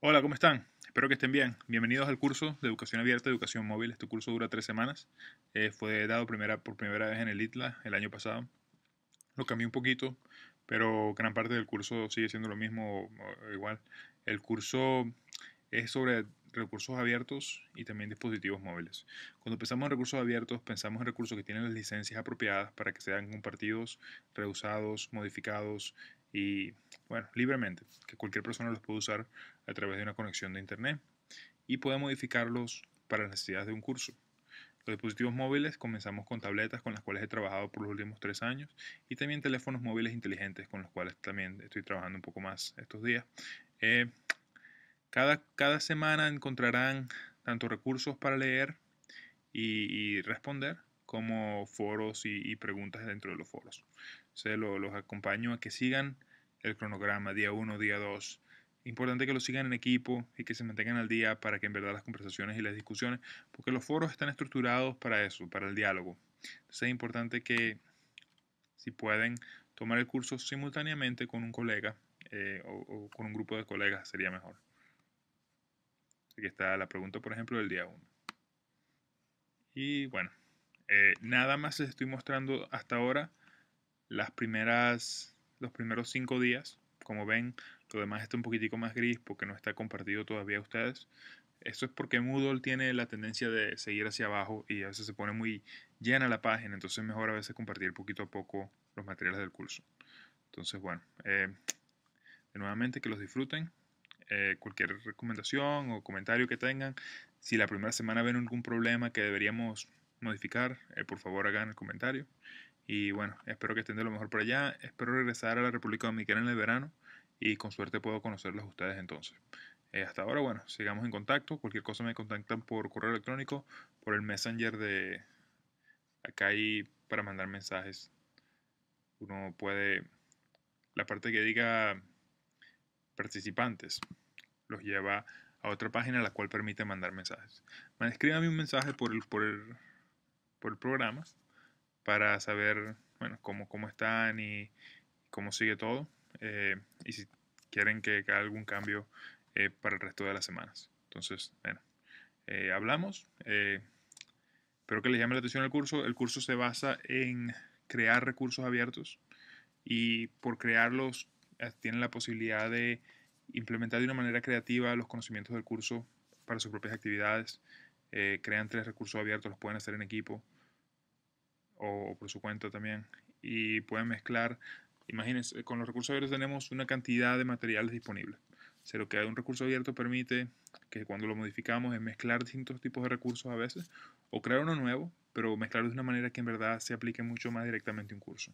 Hola, ¿cómo están? Espero que estén bien. Bienvenidos al curso de Educación Abierta, Educación Móvil. Este curso dura tres semanas. Eh, fue dado por primera vez en el ITLA el año pasado. Lo cambié un poquito, pero gran parte del curso sigue siendo lo mismo igual. El curso es sobre recursos abiertos y también dispositivos móviles. Cuando pensamos en recursos abiertos, pensamos en recursos que tienen las licencias apropiadas para que sean compartidos, reusados, modificados, y bueno, libremente, que cualquier persona los puede usar a través de una conexión de Internet y puede modificarlos para las necesidades de un curso. Los dispositivos móviles comenzamos con tabletas con las cuales he trabajado por los últimos tres años y también teléfonos móviles inteligentes con los cuales también estoy trabajando un poco más estos días. Eh, cada, cada, semana encontrarán tanto recursos para leer y responder como foros y, preguntas dentro de los foros. Se los acompaño a que sigan el cronograma, día 1, día 2. Importante que lo sigan en equipo y que se mantengan al día para que en verdad las conversaciones y las discusiones, porque los foros están estructurados para eso, para el diálogo. Entonces es importante que si pueden tomar el curso simultáneamente con un colega eh, o, o, con un grupo de colegas sería mejor. Aquí está la pregunta, por ejemplo, del día 1. Y bueno. Eh, nada más les estoy mostrando hasta ahora las primeras, los primeros cinco días. Como ven, lo demás está un poquitico más gris porque no está compartido todavía a ustedes. Esto es porque Moodle tiene la tendencia de seguir hacia abajo y a veces se pone muy llena la página, entonces mejor a veces compartir poquito a poco los materiales del curso. Entonces, bueno, eh, nuevamente que los disfruten. Eh, cualquier recomendación o comentario que tengan, si la primera semana ven algún problema que deberíamos modificar, eh, por favor hagan el comentario. Y bueno, espero que estén de lo mejor por allá. Espero regresar a la República Dominicana en el verano y con suerte puedo conocerlos a ustedes entonces. Eh, hasta ahora, bueno, sigamos en contacto. Cualquier cosa me contactan por correo electrónico, por el Messenger de acá y para mandar mensajes. Uno puede, la parte que diga participantes, los lleva a otra página la cual permite mandar mensajes. Escríbame un mensaje por el, por el por programas para saber, bueno, cómo, cómo están y cómo sigue todo. Eh, y si quieren que haga algún cambio eh, para el resto de las semanas. Entonces, bueno, eh, hablamos. espero que les llame la atención el curso. El curso se basa en crear recursos abiertos y por crearlos tienen la posibilidad de implementar de una manera creativa los conocimientos del curso para sus propias actividades. Eh, crean tres recursos abiertos, los pueden hacer en equipo o, por su cuenta también. Y pueden mezclar, imagínense, eh, con los recursos abiertos tenemos una cantidad de materiales disponibles. pero lo que hay un recurso abierto permite que cuando lo modificamos es mezclar distintos tipos de recursos a veces o crear uno nuevo, pero mezclarlo de una manera que en verdad se aplique mucho más directamente a un curso.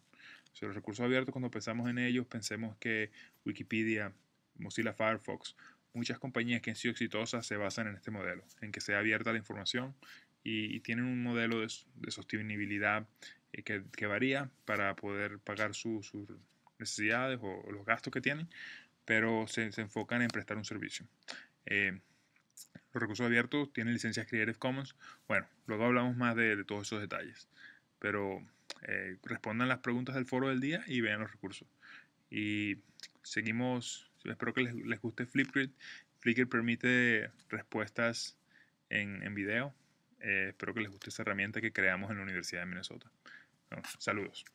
O sea, los recursos abiertos, cuando pensamos en ellos, pensemos que Wikipedia, Mozilla Firefox Muchas compañías que han sido exitosas se basan en este modelo, en que sea abierta la información y, tienen un modelo de, de sostenibilidad eh, que, que, varía para poder pagar sus necesidades o, los gastos que tienen, pero se, se enfocan en prestar un servicio. Eh, los recursos abiertos tienen licencias Creative Commons. Bueno, luego hablamos más de, todos esos detalles, pero eh, respondan las preguntas del foro del día y vean los recursos. Y seguimos eh, espero que les, guste Flipgrid. Flickr permite respuestas en, video. espero que les guste esta herramienta que creamos en la Universidad de Minnesota. saludos.